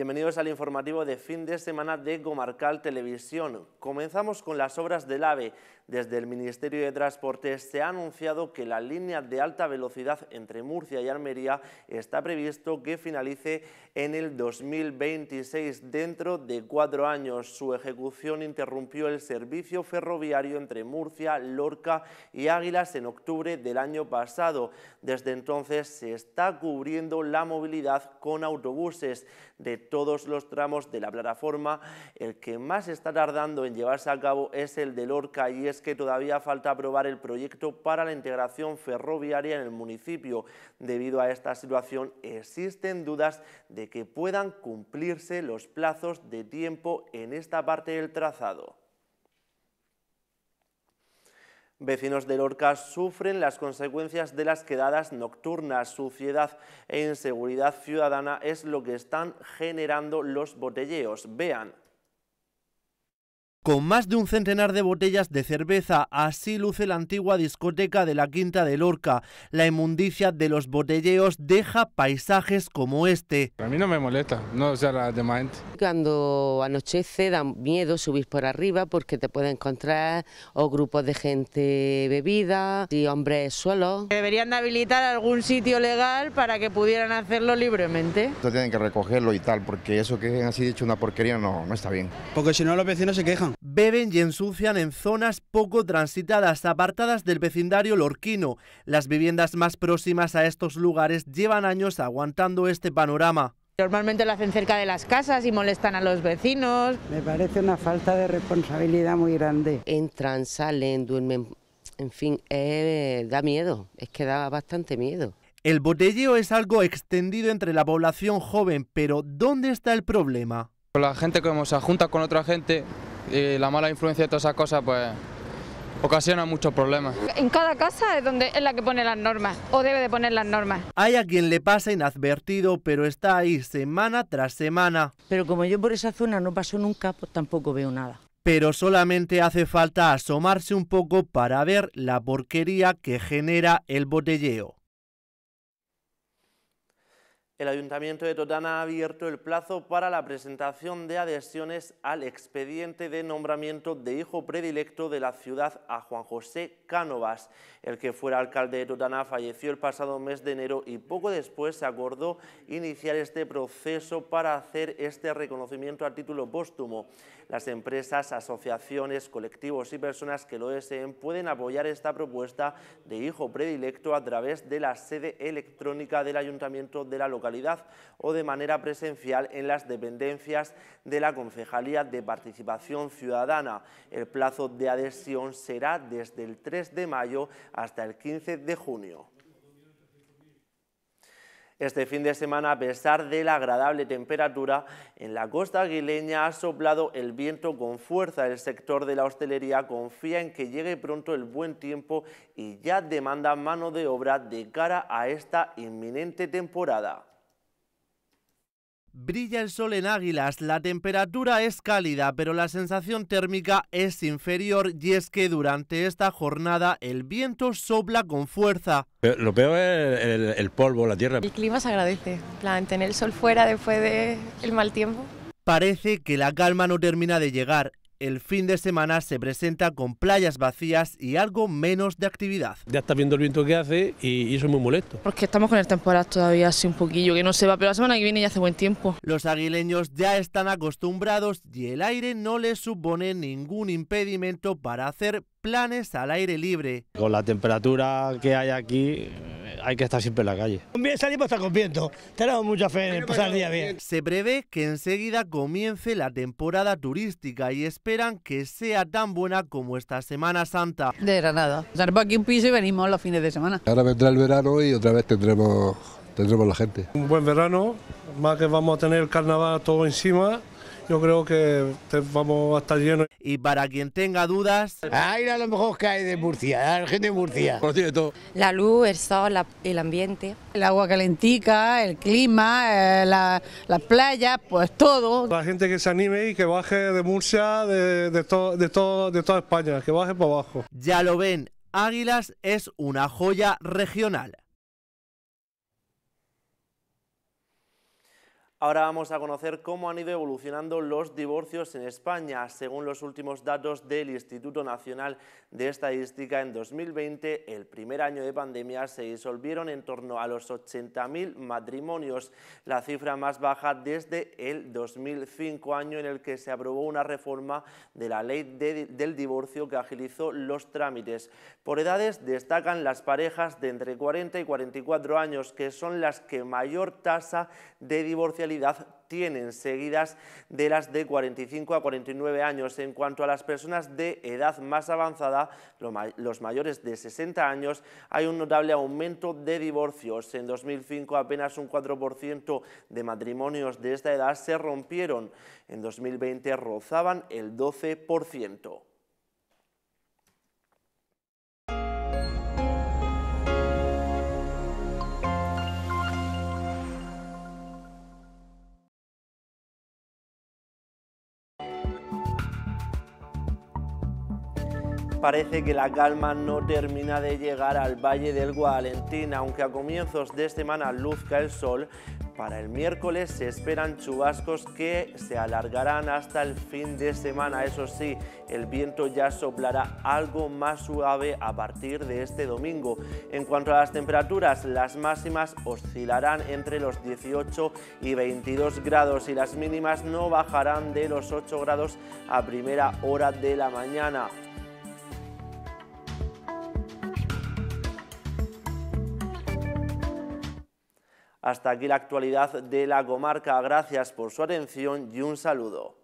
Bienvenidos al informativo de fin de semana de Comarcal Televisión. Comenzamos con las obras del AVE. Desde el Ministerio de Transportes se ha anunciado que la línea de alta velocidad entre Murcia y Almería está previsto que finalice en el 2026, dentro de cuatro años. Su ejecución interrumpió el servicio ferroviario entre Murcia, Lorca y Águilas en octubre del año pasado. Desde entonces se está cubriendo la movilidad con autobuses. De todos los tramos de la plataforma. El que más está tardando en llevarse a cabo es el de Lorca y es que todavía falta aprobar el proyecto para la integración ferroviaria en el municipio. Debido a esta situación existen dudas de que puedan cumplirse los plazos de tiempo en esta parte del trazado. Vecinos de Lorca sufren las consecuencias de las quedadas nocturnas. Suciedad e inseguridad ciudadana es lo que están generando los botelleos. Vean. Con más de un centenar de botellas de cerveza, así luce la antigua discoteca de la Quinta de Lorca. La inmundicia de los botelleos deja paisajes como este. A mí no me molesta, no, sea, la demás gente. Cuando anochece da miedo subir por arriba porque te puede encontrar o grupos de gente bebida y hombres solos. Deberían habilitar algún sitio legal para que pudieran hacerlo libremente. Esto tienen que recogerlo y tal, porque eso que han así dicho una porquería no, no está bien. Porque si no los vecinos se quejan. Beben y ensucian en zonas poco transitadas, apartadas del vecindario lorquino. Las viviendas más próximas a estos lugares llevan años aguantando este panorama. Normalmente lo hacen cerca de las casas y molestan a los vecinos. Me parece una falta de responsabilidad muy grande. Entran, salen, duermen, en fin, eh, da miedo, es que da bastante miedo. El botelleo es algo extendido entre la población joven, pero ¿dónde está el problema? La gente como se junta con otra gente, y la mala influencia de todas esas cosas pues ocasiona muchos problemas. En cada casa es donde es la que pone las normas o debe de poner las normas. Hay a quien le pasa inadvertido, pero está ahí semana tras semana. Pero como yo por esa zona no paso nunca, pues tampoco veo nada. Pero solamente hace falta asomarse un poco para ver la porquería que genera el botelleo el Ayuntamiento de Totana ha abierto el plazo para la presentación de adhesiones al expediente de nombramiento de hijo predilecto de la ciudad a Juan José Cánovas. El que fuera alcalde de Totana falleció el pasado mes de enero y poco después se acordó iniciar este proceso para hacer este reconocimiento a título póstumo. Las empresas, asociaciones, colectivos y personas que lo deseen pueden apoyar esta propuesta de hijo predilecto a través de la sede electrónica del Ayuntamiento de la localidad o de manera presencial en las dependencias de la Concejalía de Participación Ciudadana. El plazo de adhesión será desde el 3 de mayo hasta el 15 de junio. Este fin de semana, a pesar de la agradable temperatura, en la costa aguileña ha soplado el viento con fuerza. El sector de la hostelería confía en que llegue pronto el buen tiempo y ya demanda mano de obra de cara a esta inminente temporada. Brilla el sol en Águilas, la temperatura es cálida, pero la sensación térmica es inferior y es que durante esta jornada el viento sopla con fuerza. Lo peor es el, polvo, la tierra. El clima se agradece, tener el sol fuera después del mal tiempo. Parece que la calma no termina de llegar el fin de semana se presenta con playas vacías y algo menos de actividad. Ya está viendo el viento que hace y, eso es muy molesto. Porque estamos con el temporal todavía así un poquillo, que no se va, pero la semana que viene ya hace buen tiempo. Los aguileños ya están acostumbrados y el aire no les supone ningún impedimento para hacer planes al aire libre. Con la temperatura que hay aquí, hay que estar siempre en la calle. Salimos hasta con viento, tenemos mucha fe en pasar el día bien. Se prevé que enseguida comience la temporada turística y esperan que sea tan buena como esta Semana Santa. De Granada, Salimos aquí un piso y venimos los fines de semana. Ahora vendrá el verano y otra vez tendremos, tendremos la gente. Un buen verano, más que vamos a tener el carnaval todo encima yo creo que vamos a estar llenos. Y para quien tenga dudas... Ahí a lo mejor que hay de Murcia, la gente de Murcia. Por cierto. La luz, el sol, el ambiente. El agua calentica, el clima, eh, las playas, pues todo. La gente que se anime y que baje de Murcia, de, de, de toda España, que baje para abajo. Ya lo ven, Águilas es una joya regional. Ahora vamos a conocer cómo han ido evolucionando los divorcios en España. Según los últimos datos del Instituto Nacional de Estadística, en 2020, el primer año de pandemia, se disolvieron en torno a los 80.000 matrimonios, la cifra más baja desde el 2005, año en el que se aprobó una reforma de la ley del divorcio que agilizó los trámites. Por edades destacan las parejas de entre 40 y 44 años, que son las que mayor tasa de divorcio tienen, seguidas de las de 45 a 49 años. En cuanto a las personas de edad más avanzada, los mayores de 60 años, hay un notable aumento de divorcios. En 2005 apenas un 4% de matrimonios de esta edad se rompieron. En 2020 rozaban el 12%. parece que la calma no termina de llegar al Valle del Guadalentín, aunque a comienzos de semana luzca el sol, para el miércoles se esperan chubascos que se alargarán hasta el fin de semana. Eso sí, el viento ya soplará algo más suave a partir de este domingo. En cuanto a las temperaturas, las máximas oscilarán entre los 18 y 22 grados y las mínimas no bajarán de los 8 grados a primera hora de la mañana. Hasta aquí la actualidad de la comarca. Gracias por su atención y un saludo.